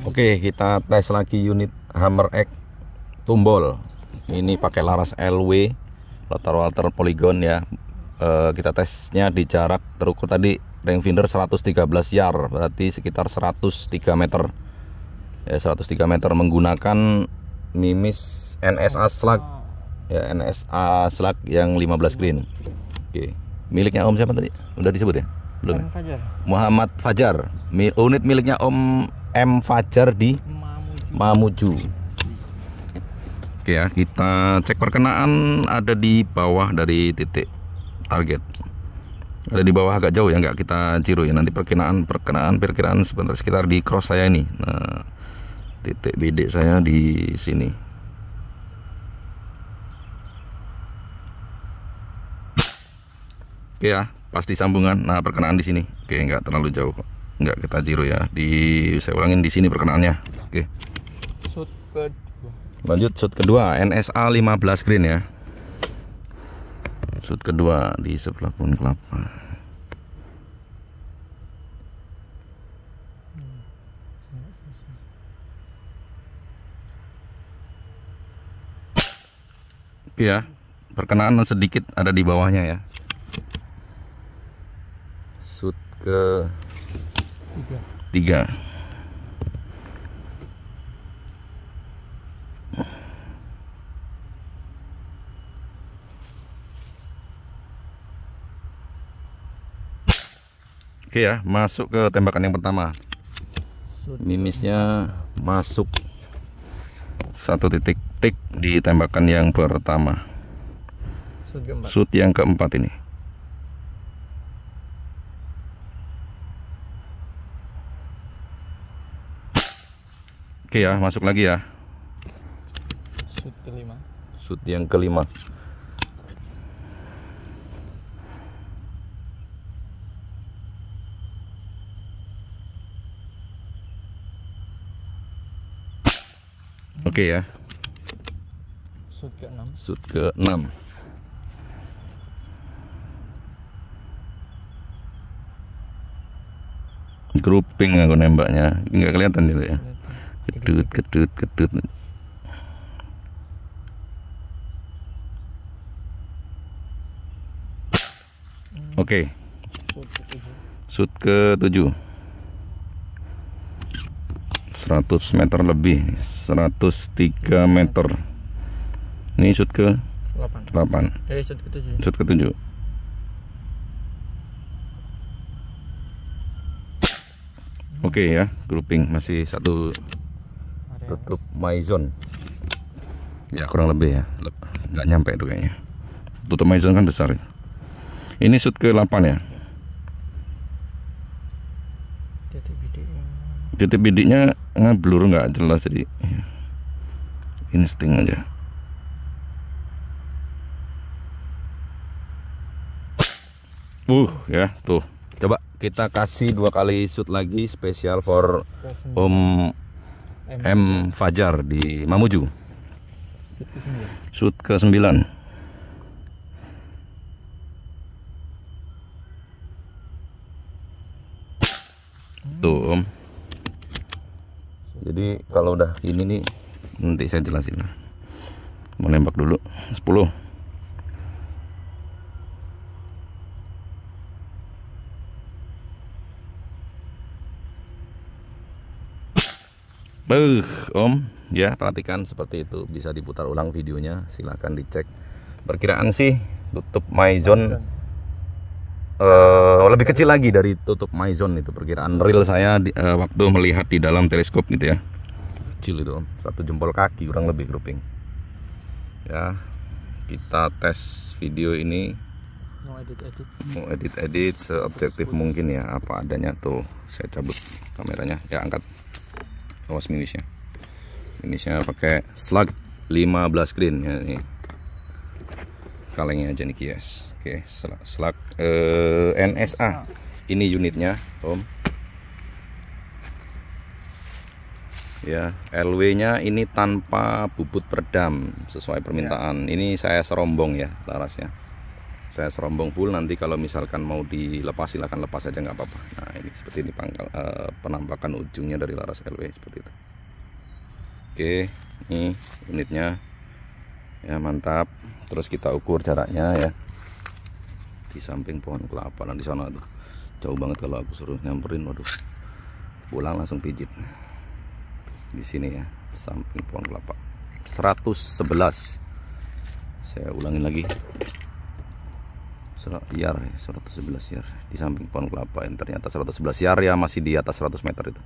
Oke, kita tes lagi unit Hammer X tumbol. Ini pakai laras LW latar walter polygon ya. E, kita tesnya di jarak terukur tadi ring finder 113 yard, berarti sekitar 103 meter. Ya, 103 meter menggunakan mimis NSA slug. Ya, NSA slug yang 15 green. Oke. Miliknya Om siapa tadi? Udah disebut ya? Belum. Ya? Fajar. Muhammad Fajar. Mi unit miliknya Om M Fajar di Mamuju. Oke ya, kita cek perkenaan ada di bawah dari titik target. Ada di bawah agak jauh ya, nggak kita ciru ya. Nanti perkenaan, perkenaan, perkiraan sebentar sekitar di cross saya ini. Nah, titik bidik saya di sini. Oke ya, pas di sambungan. Nah, perkenaan di sini. Oke, nggak terlalu jauh kok enggak kita jiru ya di saya ulangin di sini perkenaannya oke okay. kedua lanjut shoot kedua NSA 15 green ya shoot kedua di sebelah pun kelapa Oke ya, perkenaan sedikit ada di bawahnya ya. Shoot ke tiga Oke ya, masuk ke tembakan yang pertama. Mimisnya masuk satu titik tik di tembakan yang pertama. Shoot yang keempat ini. Oke ya, masuk lagi ya. Sud kelima. Sud yang kelima. Oke ya. Sud ke enam. Sud ke enam. Grouping aku nembaknya, nggak kelihatan dulu ya. Kedut, kedut, kedut. Oke. Okay. Shoot ke 7. 100 meter lebih, 103 meter. Ini shoot ke 8. 8. Eh, shoot ke 7. Shoot ke 7. Oke okay, ya, grouping masih satu tutup maizon ya kurang lebih ya nggak nyampe itu kayaknya tutup maizon kan besar ya. ini shoot ke 8 ya titik bidiknya nggak blur nggak jelas jadi ya. ini sting aja uh ya tuh coba kita kasih dua kali shoot lagi spesial for om um M, M Fajar di Mamuju. Sud ke sembilan. Tuh om. Jadi kalau udah ini nih nanti saya jelasin. Menembak dulu 10 Uh, Om, ya perhatikan seperti itu. Bisa diputar ulang videonya, silahkan dicek. Perkiraan sih tutup my zone uh, lebih kecil lagi dari tutup my zone itu perkiraan real saya di, uh, waktu melihat di dalam teleskop gitu ya. Kecil itu, Satu jempol kaki kurang lebih grouping. Ya. Kita tes video ini mau edit-edit mau edit-edit seobjektif mungkin ya apa adanya tuh saya cabut kameranya ya angkat awas ini saya pakai slug 15 green ya ini kalengnya aja nih kias oke slug, slug eh, NSA ini unitnya Om ya LW nya ini tanpa bubut peredam sesuai permintaan ya. ini saya serombong ya larasnya saya serombong full nanti kalau misalkan mau dilepas silahkan lepas aja nggak apa-apa nah ini seperti ini pangkal uh, penampakan ujungnya dari laras LW seperti itu oke ini unitnya ya mantap terus kita ukur jaraknya ya di samping pohon kelapa nanti sana tuh jauh banget kalau aku suruh nyamperin waduh pulang langsung pijit di sini ya samping pohon kelapa 111 saya ulangin lagi surat ya 111 yar di samping pohon kelapa yang ternyata 111 yar ya masih di atas 100 meter itu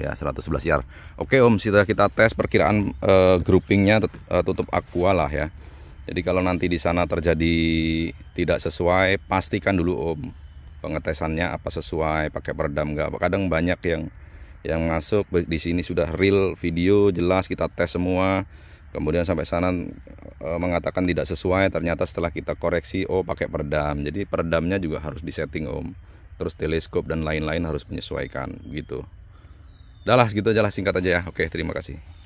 ya 111 yar oke om sudah kita tes perkiraan uh, groupingnya eh, tutup aqua lah ya jadi kalau nanti di sana terjadi tidak sesuai pastikan dulu om pengetesannya apa sesuai pakai peredam nggak kadang banyak yang yang masuk di sini sudah real video jelas kita tes semua kemudian sampai sana e, eh, mengatakan tidak sesuai ternyata setelah kita koreksi oh pakai peredam jadi peredamnya juga harus disetting om terus teleskop dan lain-lain harus menyesuaikan gitu udahlah segitu aja lah singkat aja ya oke terima kasih